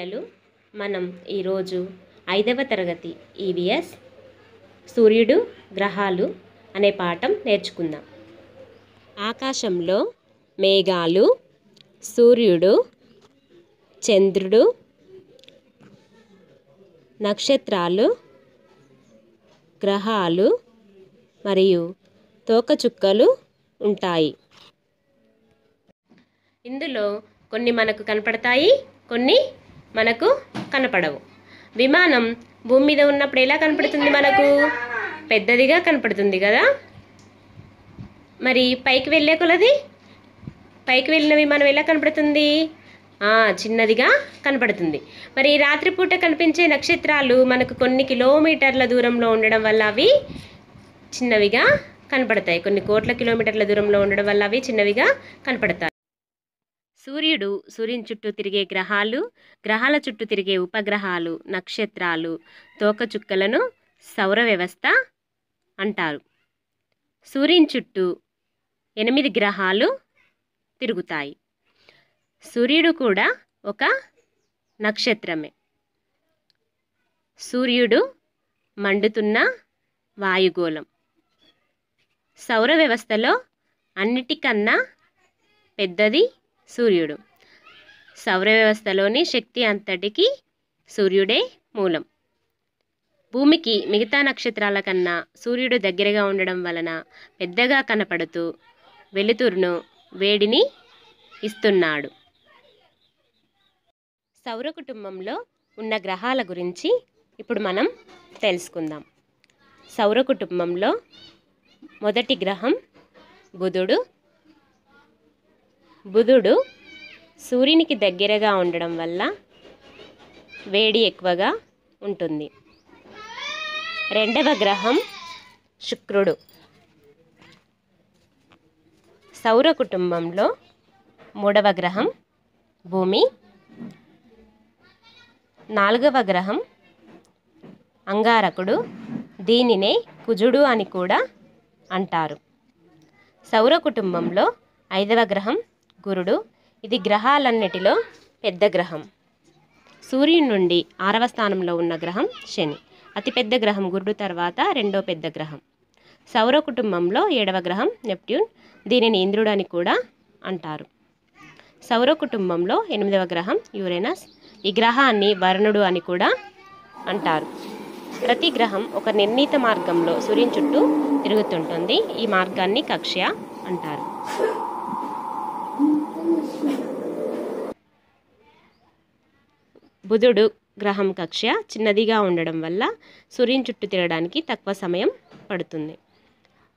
పిల్లలు మనం ఈరోజు ఐదవ తరగతి ఈవిఎస్ e సూర్యుడు గ్రహాలు అనే పాఠం నేర్చుకుందాం ఆకాశంలో మేఘాలు సూర్యుడు చంద్రుడు నక్షత్రాలు గ్రహాలు మరియు తోకచుక్కలు ఉంటాయి ఇందులో కొన్ని మనకు కనపడతాయి కొన్ని మనకు కనపడవు విమానం భూమి మీద ఉన్నప్పుడు ఎలా కనపడుతుంది మనకు పెద్దదిగా కనపడుతుంది కదా మరి పైకి వెళ్ళే కొలది పైకి వెళ్ళిన విమానం ఎలా కనపడుతుంది చిన్నదిగా కనపడుతుంది మరి రాత్రిపూట కనిపించే నక్షత్రాలు మనకు కొన్ని కిలోమీటర్ల దూరంలో ఉండడం వల్ల అవి చిన్నవిగా కనపడతాయి కొన్ని కోట్ల కిలోమీటర్ల దూరంలో ఉండడం వల్ల అవి చిన్నవిగా కనపడతాయి సూర్యుడు సూర్యుని చుట్టూ తిరిగే గ్రహాలు గ్రహాల చుట్టూ తిరిగే ఉపగ్రహాలు నక్షత్రాలు తోకచుక్కలను సౌర వ్యవస్థ అంటారు సూర్యుని చుట్టూ ఎనిమిది గ్రహాలు తిరుగుతాయి సూర్యుడు కూడా ఒక నక్షత్రమే సూర్యుడు మండుతున్న వాయుగోళం సౌర వ్యవస్థలో అన్నిటికన్నా పెద్దది సూర్యుడు సౌర వ్యవస్థలోని శక్తి అంతటికి సూర్యుడే మూలం భూమికి మిగతా నక్షత్రాల కన్నా సూర్యుడు దగ్గరగా ఉండడం వలన పెద్దగా కనపడుతూ వెలుతురును వేడిని ఇస్తున్నాడు సౌర కుటుంబంలో ఉన్న గ్రహాల గురించి ఇప్పుడు మనం తెలుసుకుందాం సౌర కుటుంబంలో మొదటి గ్రహం బుధుడు బుధుడు సూర్యునికి దగ్గరగా ఉండడం వల్ల వేడి ఎక్కువగా ఉంటుంది రెండవ గ్రహం శుక్రుడు సౌర కుటుంబంలో మూడవ గ్రహం భూమి నాలుగవ గ్రహం అంగారకుడు దీనినే కుజుడు అని కూడా అంటారు సౌర కుటుంబంలో ఐదవ గ్రహం గురుడు ఇది గ్రహాలన్నిటిలో పెద్ద గ్రహం సూర్యుని నుండి ఆరవ స్థానంలో ఉన్న గ్రహం శని అతిపెద్ద గ్రహం గురుడు తర్వాత రెండో పెద్ద గ్రహం సౌర కుటుంబంలో ఏడవ గ్రహం నెప్ట్యూన్ దీనిని ఇంద్రుడు అని కూడా అంటారు సౌర కుటుంబంలో ఎనిమిదవ గ్రహం యురేనస్ ఈ గ్రహాన్ని వరుణుడు అని కూడా అంటారు ప్రతి గ్రహం ఒక నిర్ణీత మార్గంలో సూర్యుని చుట్టూ తిరుగుతుంటుంది ఈ మార్గాన్ని కక్ష్య అంటారు బుధుడు గ్రహం కక్ష చిన్నదిగా ఉండడం వల్ల సూర్యుని చుట్టూ తిరగడానికి తక్కువ సమయం పడుతుంది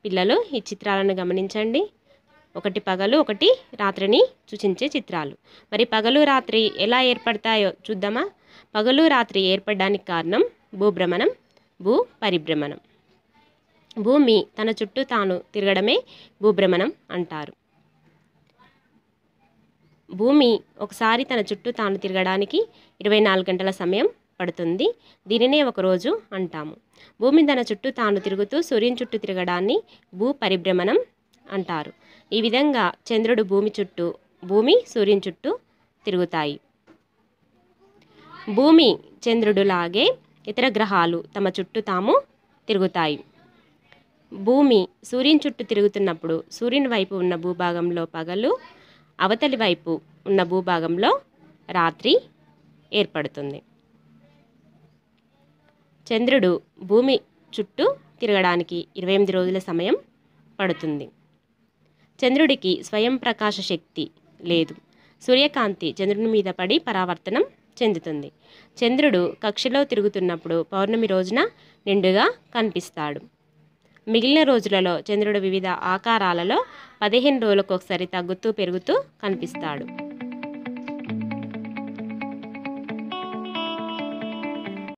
పిల్లలు ఈ చిత్రాలను గమనించండి ఒకటి పగలు ఒకటి రాత్రిని సూచించే చిత్రాలు మరి పగలు రాత్రి ఎలా ఏర్పడతాయో చూద్దామా పగలు రాత్రి ఏర్పడడానికి కారణం భూభ్రమణం భూ పరిభ్రమణం భూమి తన చుట్టూ తాను తిరగడమే భూభ్రమణం అంటారు భూమి ఒకసారి తన చుట్టూ తాను తిరగడానికి ఇరవై నాలుగు గంటల సమయం పడుతుంది దీనినే ఒకరోజు అంటాము భూమి తన చుట్టూ తాను తిరుగుతూ సూర్యుని చుట్టూ తిరగడాన్ని భూ పరిభ్రమణం అంటారు ఈ విధంగా చంద్రుడు భూమి చుట్టూ భూమి సూర్యుని చుట్టూ తిరుగుతాయి భూమి చంద్రుడులాగే ఇతర గ్రహాలు తమ చుట్టూ తాము తిరుగుతాయి భూమి సూర్యుని చుట్టూ తిరుగుతున్నప్పుడు సూర్యుని వైపు ఉన్న భూభాగంలో పగలు అవతలి వైపు ఉన్న భూభాగంలో రాత్రి ఏర్పడుతుంది చంద్రుడు భూమి చుట్టూ తిరగడానికి ఇరవై ఎనిమిది రోజుల సమయం పడుతుంది చంద్రుడికి స్వయం ప్రకాశ శక్తి లేదు సూర్యకాంతి చంద్రుని మీద పడి పరావర్తనం చెందుతుంది చంద్రుడు కక్షలో తిరుగుతున్నప్పుడు పౌర్ణమి రోజున నిండుగా కనిపిస్తాడు మిగిలిన రోజులలో చంద్రుడు వివిధ ఆకారాలలో పదిహేను రోజులకు ఒకసారి తగ్గుతూ పెరుగుతూ కనిపిస్తాడు